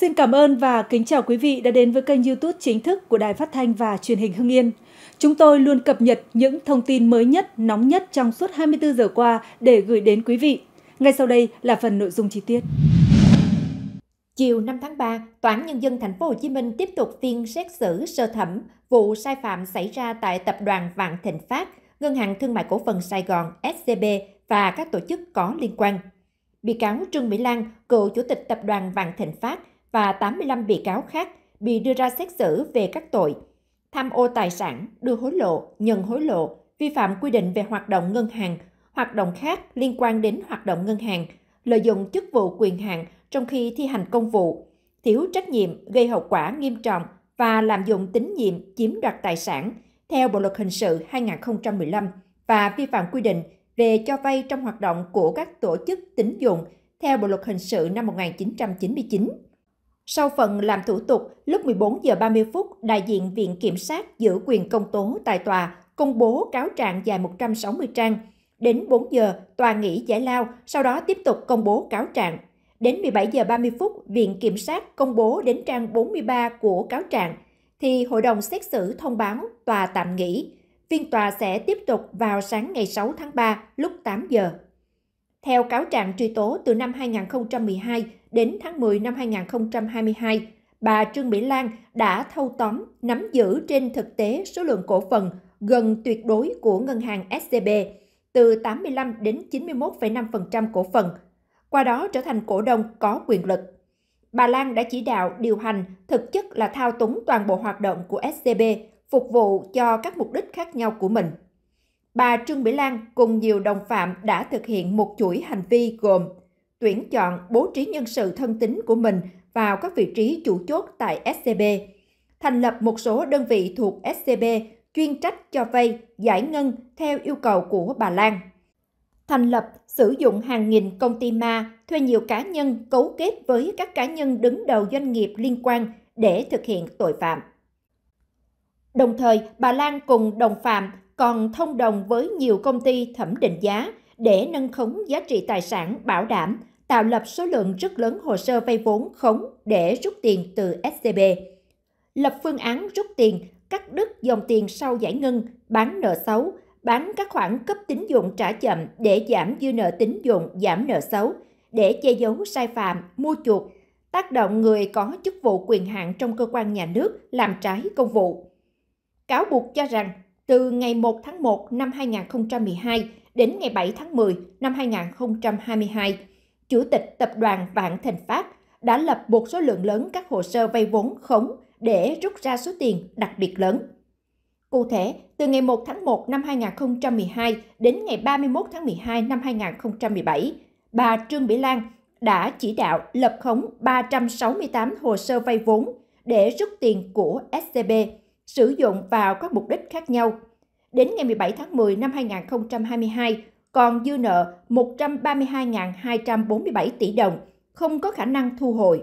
Xin cảm ơn và kính chào quý vị đã đến với kênh YouTube chính thức của Đài Phát thanh và Truyền hình Hưng Yên. Chúng tôi luôn cập nhật những thông tin mới nhất, nóng nhất trong suốt 24 giờ qua để gửi đến quý vị. Ngay sau đây là phần nội dung chi tiết. Chiều 5 tháng 3, Tòa án Nhân dân Thành phố Hồ Chí Minh tiếp tục phiên xét xử sơ thẩm vụ sai phạm xảy ra tại Tập đoàn Vạn Thịnh Phát, Ngân hàng Thương mại Cổ phần Sài Gòn SCB và các tổ chức có liên quan. Bị cáo Trương Mỹ Lan, cựu chủ tịch Tập đoàn Vạn Thịnh Phát, và 85 bị cáo khác bị đưa ra xét xử về các tội tham ô tài sản, đưa hối lộ, nhận hối lộ, vi phạm quy định về hoạt động ngân hàng, hoạt động khác liên quan đến hoạt động ngân hàng, lợi dụng chức vụ quyền hạn trong khi thi hành công vụ, thiếu trách nhiệm gây hậu quả nghiêm trọng và lạm dụng tín nhiệm chiếm đoạt tài sản theo Bộ luật hình sự 2015 và vi phạm quy định về cho vay trong hoạt động của các tổ chức tín dụng theo Bộ luật hình sự năm 1999. Sau phần làm thủ tục, lúc 14 giờ 30 phút, đại diện Viện Kiểm sát giữ quyền công tố tại tòa công bố cáo trạng dài 160 trang. Đến 4 giờ, tòa nghỉ giải lao, sau đó tiếp tục công bố cáo trạng. Đến 17 giờ 30 phút, Viện Kiểm sát công bố đến trang 43 của cáo trạng, thì hội đồng xét xử thông báo tòa tạm nghỉ. Phiên tòa sẽ tiếp tục vào sáng ngày 6 tháng 3 lúc 8 giờ. Theo cáo trạng truy tố từ năm 2012 đến tháng 10 năm 2022, bà Trương Mỹ Lan đã thâu tóm, nắm giữ trên thực tế số lượng cổ phần gần tuyệt đối của ngân hàng SCB, từ 85 đến 91,5% cổ phần, qua đó trở thành cổ đông có quyền lực. Bà Lan đã chỉ đạo điều hành, thực chất là thao túng toàn bộ hoạt động của SCB, phục vụ cho các mục đích khác nhau của mình bà Trương Mỹ Lan cùng nhiều đồng phạm đã thực hiện một chuỗi hành vi gồm tuyển chọn bố trí nhân sự thân tín của mình vào các vị trí chủ chốt tại SCB, thành lập một số đơn vị thuộc SCB chuyên trách cho vay, giải ngân theo yêu cầu của bà Lan. Thành lập, sử dụng hàng nghìn công ty ma, thuê nhiều cá nhân cấu kết với các cá nhân đứng đầu doanh nghiệp liên quan để thực hiện tội phạm. Đồng thời, bà Lan cùng đồng phạm còn thông đồng với nhiều công ty thẩm định giá để nâng khống giá trị tài sản bảo đảm, tạo lập số lượng rất lớn hồ sơ vay vốn khống để rút tiền từ SCB. Lập phương án rút tiền, cắt đứt dòng tiền sau giải ngân, bán nợ xấu, bán các khoản cấp tín dụng trả chậm để giảm dư nợ tín dụng, giảm nợ xấu, để che giấu sai phạm, mua chuộc, tác động người có chức vụ quyền hạn trong cơ quan nhà nước làm trái công vụ. Cáo buộc cho rằng từ ngày 1 tháng 1 năm 2012 đến ngày 7 tháng 10 năm 2022, Chủ tịch Tập đoàn Vạn Thịnh Phát đã lập một số lượng lớn các hồ sơ vay vốn khống để rút ra số tiền đặc biệt lớn. Cụ thể, từ ngày 1 tháng 1 năm 2012 đến ngày 31 tháng 12 năm 2017, bà Trương Bỉ Lan đã chỉ đạo lập khống 368 hồ sơ vay vốn để rút tiền của SCB sử dụng vào các mục đích khác nhau. Đến ngày 17 tháng 10 năm 2022, còn dư nợ 132.247 tỷ đồng, không có khả năng thu hồi.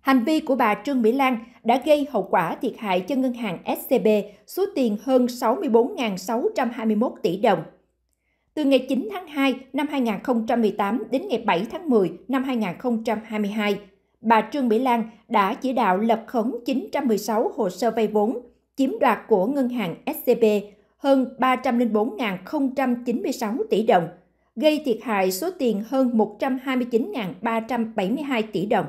Hành vi của bà Trương Mỹ Lan đã gây hậu quả thiệt hại cho ngân hàng SCB số tiền hơn 64.621 tỷ đồng. Từ ngày 9 tháng 2 năm 2018 đến ngày 7 tháng 10 năm 2022, bà Trương Mỹ Lan đã chỉ đạo lập khống 916 hồ sơ vay vốn chiếm đoạt của ngân hàng SCB hơn 304.096 tỷ đồng, gây thiệt hại số tiền hơn 129.372 tỷ đồng.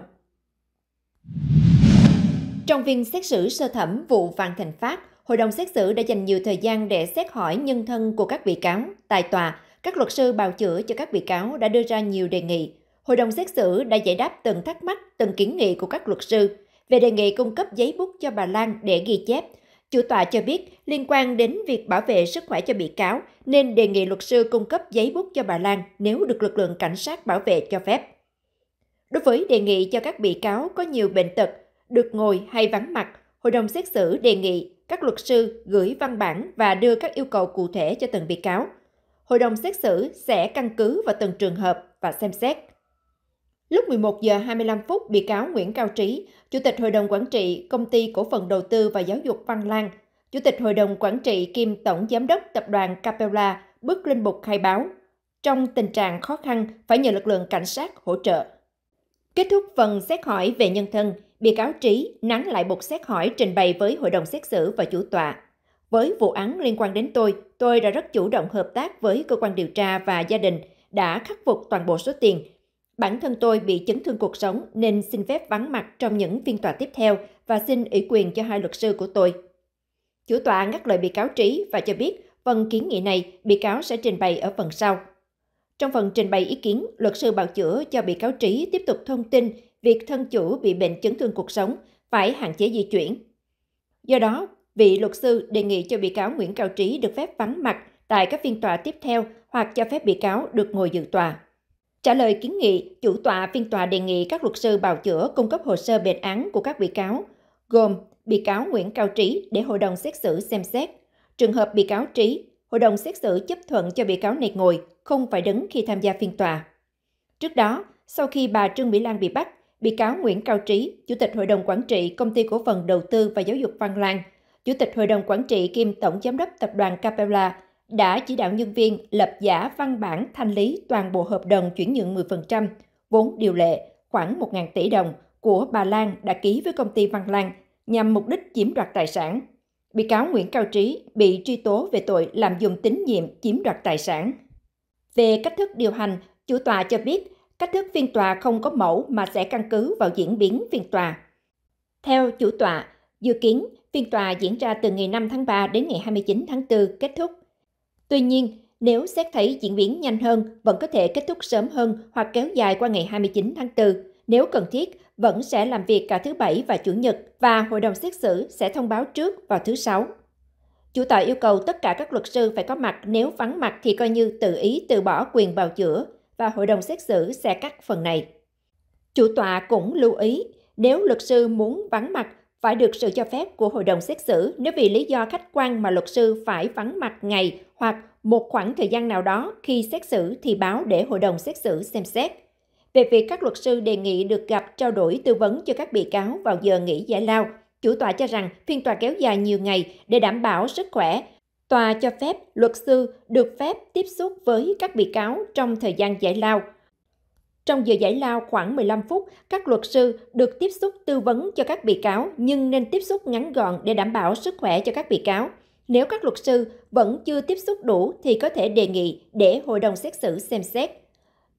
Trong phiên xét xử sơ thẩm vụ Vạn Thành Phát, Hội đồng xét xử đã dành nhiều thời gian để xét hỏi nhân thân của các bị cáo. Tại tòa, các luật sư bào chữa cho các bị cáo đã đưa ra nhiều đề nghị, Hội đồng xét xử đã giải đáp từng thắc mắc, từng kiến nghị của các luật sư về đề nghị cung cấp giấy bút cho bà Lan để ghi chép. Chủ tòa cho biết liên quan đến việc bảo vệ sức khỏe cho bị cáo nên đề nghị luật sư cung cấp giấy bút cho bà Lan nếu được lực lượng cảnh sát bảo vệ cho phép. Đối với đề nghị cho các bị cáo có nhiều bệnh tật, được ngồi hay vắng mặt, hội đồng xét xử đề nghị các luật sư gửi văn bản và đưa các yêu cầu cụ thể cho từng bị cáo. Hội đồng xét xử sẽ căn cứ vào từng trường hợp và xem xét. Lúc 11 giờ 25 phút, bị cáo Nguyễn Cao Trí, Chủ tịch Hội đồng Quản trị Công ty Cổ phần Đầu tư và Giáo dục Văn Lang, Chủ tịch Hội đồng Quản trị kiêm Tổng Giám đốc Tập đoàn Capella bước lên bục khai báo. Trong tình trạng khó khăn, phải nhờ lực lượng cảnh sát hỗ trợ. Kết thúc phần xét hỏi về nhân thân, bị cáo Trí nắng lại bục xét hỏi trình bày với hội đồng xét xử và chủ tọa. Với vụ án liên quan đến tôi, tôi đã rất chủ động hợp tác với cơ quan điều tra và gia đình, đã khắc phục toàn bộ số tiền Bản thân tôi bị chấn thương cuộc sống nên xin phép vắng mặt trong những phiên tòa tiếp theo và xin ủy quyền cho hai luật sư của tôi. Chủ tọa ngắt lời bị cáo Trí và cho biết phần kiến nghị này bị cáo sẽ trình bày ở phần sau. Trong phần trình bày ý kiến, luật sư bào chữa cho bị cáo Trí tiếp tục thông tin việc thân chủ bị bệnh chấn thương cuộc sống phải hạn chế di chuyển. Do đó, vị luật sư đề nghị cho bị cáo Nguyễn Cao Trí được phép vắng mặt tại các phiên tòa tiếp theo hoặc cho phép bị cáo được ngồi dự tòa. Trả lời kiến nghị, chủ tọa phiên tòa đề nghị các luật sư bào chữa cung cấp hồ sơ bệnh án của các bị cáo, gồm bị cáo Nguyễn Cao Trí để hội đồng xét xử xem xét. Trường hợp bị cáo Trí, hội đồng xét xử chấp thuận cho bị cáo này ngồi, không phải đứng khi tham gia phiên tòa. Trước đó, sau khi bà Trương Mỹ Lan bị bắt, bị cáo Nguyễn Cao Trí, Chủ tịch Hội đồng Quản trị Công ty Cổ phần Đầu tư và Giáo dục Văn Lan, Chủ tịch Hội đồng Quản trị kiêm Tổng Giám đốc Tập đoàn Capella đã chỉ đạo nhân viên lập giả văn bản thanh lý toàn bộ hợp đồng chuyển nhượng 10% vốn điều lệ khoảng 1.000 tỷ đồng của bà Lan đã ký với công ty Văn Lan nhằm mục đích chiếm đoạt tài sản. Bị cáo Nguyễn Cao Trí bị truy tố về tội làm dùng tín nhiệm chiếm đoạt tài sản. Về cách thức điều hành, chủ tòa cho biết cách thức phiên tòa không có mẫu mà sẽ căn cứ vào diễn biến phiên tòa. Theo chủ tòa dự kiến phiên tòa diễn ra từ ngày 5 tháng 3 đến ngày 29 tháng 4 kết thúc Tuy nhiên, nếu xét thấy diễn biến nhanh hơn, vẫn có thể kết thúc sớm hơn hoặc kéo dài qua ngày 29 tháng 4. Nếu cần thiết, vẫn sẽ làm việc cả thứ Bảy và Chủ nhật và hội đồng xét xử sẽ thông báo trước vào thứ Sáu. Chủ tọa yêu cầu tất cả các luật sư phải có mặt, nếu vắng mặt thì coi như tự ý từ bỏ quyền bào chữa và hội đồng xét xử sẽ cắt phần này. Chủ tọa cũng lưu ý, nếu luật sư muốn vắng mặt phải được sự cho phép của hội đồng xét xử nếu vì lý do khách quan mà luật sư phải vắng mặt ngày hoặc một khoảng thời gian nào đó khi xét xử thì báo để hội đồng xét xử xem xét. Về việc các luật sư đề nghị được gặp trao đổi tư vấn cho các bị cáo vào giờ nghỉ giải lao, chủ tọa cho rằng phiên tòa kéo dài nhiều ngày để đảm bảo sức khỏe. Tòa cho phép luật sư được phép tiếp xúc với các bị cáo trong thời gian giải lao. Trong giờ giải lao khoảng 15 phút, các luật sư được tiếp xúc tư vấn cho các bị cáo nhưng nên tiếp xúc ngắn gọn để đảm bảo sức khỏe cho các bị cáo. Nếu các luật sư vẫn chưa tiếp xúc đủ thì có thể đề nghị để hội đồng xét xử xem xét.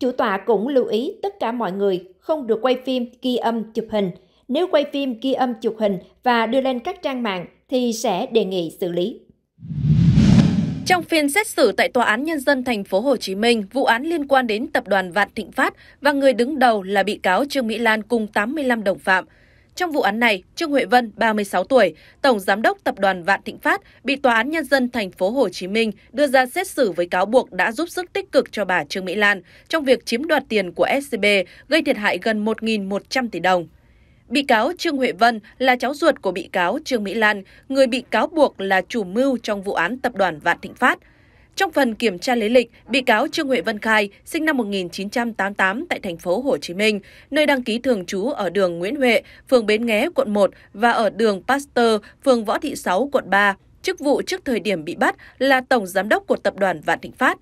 Chủ tọa cũng lưu ý tất cả mọi người không được quay phim, ghi âm, chụp hình. Nếu quay phim, ghi âm, chụp hình và đưa lên các trang mạng thì sẽ đề nghị xử lý. Trong phiên xét xử tại Tòa án Nhân dân thành phố Hồ Chí Minh, vụ án liên quan đến tập đoàn Vạn Thịnh Phát và người đứng đầu là bị cáo Trương Mỹ Lan cùng 85 đồng phạm. Trong vụ án này, Trương Huệ Vân, 36 tuổi, tổng giám đốc tập đoàn Vạn Thịnh Phát bị tòa án nhân dân thành phố Hồ Chí Minh đưa ra xét xử với cáo buộc đã giúp sức tích cực cho bà Trương Mỹ Lan trong việc chiếm đoạt tiền của SCB gây thiệt hại gần 1.100 tỷ đồng. Bị cáo Trương Huệ Vân là cháu ruột của bị cáo Trương Mỹ Lan, người bị cáo buộc là chủ mưu trong vụ án tập đoàn Vạn Thịnh Phát. Trong phần kiểm tra lý lịch, bị cáo Trương Huệ Vân khai, sinh năm 1988 tại thành phố Hồ Chí Minh, nơi đăng ký thường trú ở đường Nguyễn Huệ, phường Bến Nghé, quận 1 và ở đường Pasteur, phường Võ Thị Sáu, quận 3. Chức vụ trước thời điểm bị bắt là tổng giám đốc của tập đoàn Vạn Thịnh Phát.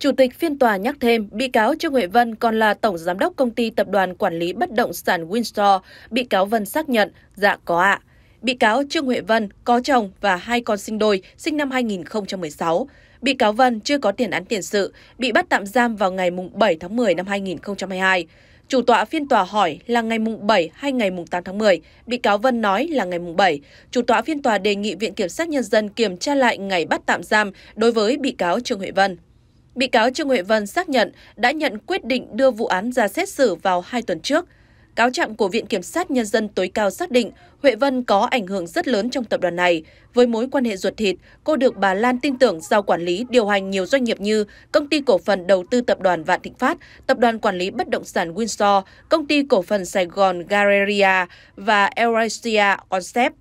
Chủ tịch phiên tòa nhắc thêm, bị cáo Trương Huệ Vân còn là tổng giám đốc công ty tập đoàn quản lý bất động sản Windsor. Bị cáo Vân xác nhận, dạ có ạ. À. Bị cáo Trương Huệ Vân có chồng và hai con sinh đôi, sinh năm 2016. Bị cáo Vân chưa có tiền án tiền sự, bị bắt tạm giam vào ngày 7 tháng 10 năm 2022. Chủ tọa phiên tòa hỏi là ngày mùng 7 hay ngày mùng 8 tháng 10, bị cáo Vân nói là ngày mùng 7. Chủ tọa phiên tòa đề nghị Viện Kiểm sát Nhân dân kiểm tra lại ngày bắt tạm giam đối với bị cáo Trương Huệ Vân. Bị cáo Trương Huệ Vân xác nhận đã nhận quyết định đưa vụ án ra xét xử vào hai tuần trước. Cáo trạng của Viện Kiểm sát Nhân dân tối cao xác định Huệ Vân có ảnh hưởng rất lớn trong tập đoàn này. Với mối quan hệ ruột thịt, cô được bà Lan tin tưởng giao quản lý điều hành nhiều doanh nghiệp như Công ty Cổ phần Đầu tư Tập đoàn Vạn Thịnh Phát, Tập đoàn Quản lý Bất động sản Windsor, Công ty Cổ phần Sài Gòn Galleria và Eurasia Concept.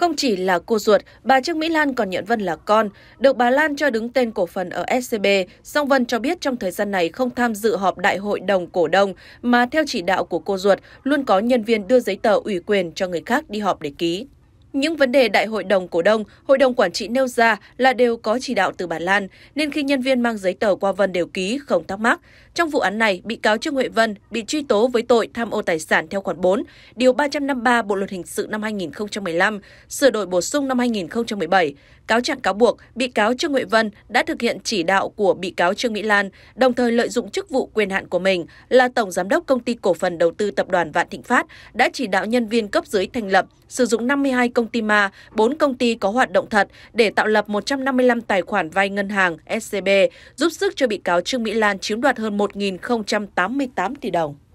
Không chỉ là cô ruột, bà Trương Mỹ Lan còn nhận Vân là con, được bà Lan cho đứng tên cổ phần ở SCB. Song Vân cho biết trong thời gian này không tham dự họp đại hội đồng cổ đông, mà theo chỉ đạo của cô ruột, luôn có nhân viên đưa giấy tờ ủy quyền cho người khác đi họp để ký. Những vấn đề đại hội đồng cổ đông, hội đồng quản trị nêu ra là đều có chỉ đạo từ bà Lan, nên khi nhân viên mang giấy tờ qua Vân đều ký, không thắc mắc. Trong vụ án này, bị cáo Trương Huệ Vân bị truy tố với tội tham ô tài sản theo khoản 4, điều 353 Bộ luật hình sự năm 2015, sửa đổi bổ sung năm 2017. Cáo trạng cáo buộc bị cáo Trương Huệ Vân đã thực hiện chỉ đạo của bị cáo Trương Mỹ Lan, đồng thời lợi dụng chức vụ quyền hạn của mình là tổng giám đốc công ty cổ phần đầu tư tập đoàn Vạn Thịnh Phát đã chỉ đạo nhân viên cấp dưới thành lập, sử dụng 52 công công ty ma, 4 công ty có hoạt động thật để tạo lập 155 tài khoản vay ngân hàng SCB, giúp sức cho bị cáo Trương Mỹ Lan chiếm đoạt hơn 1.088 tỷ đồng.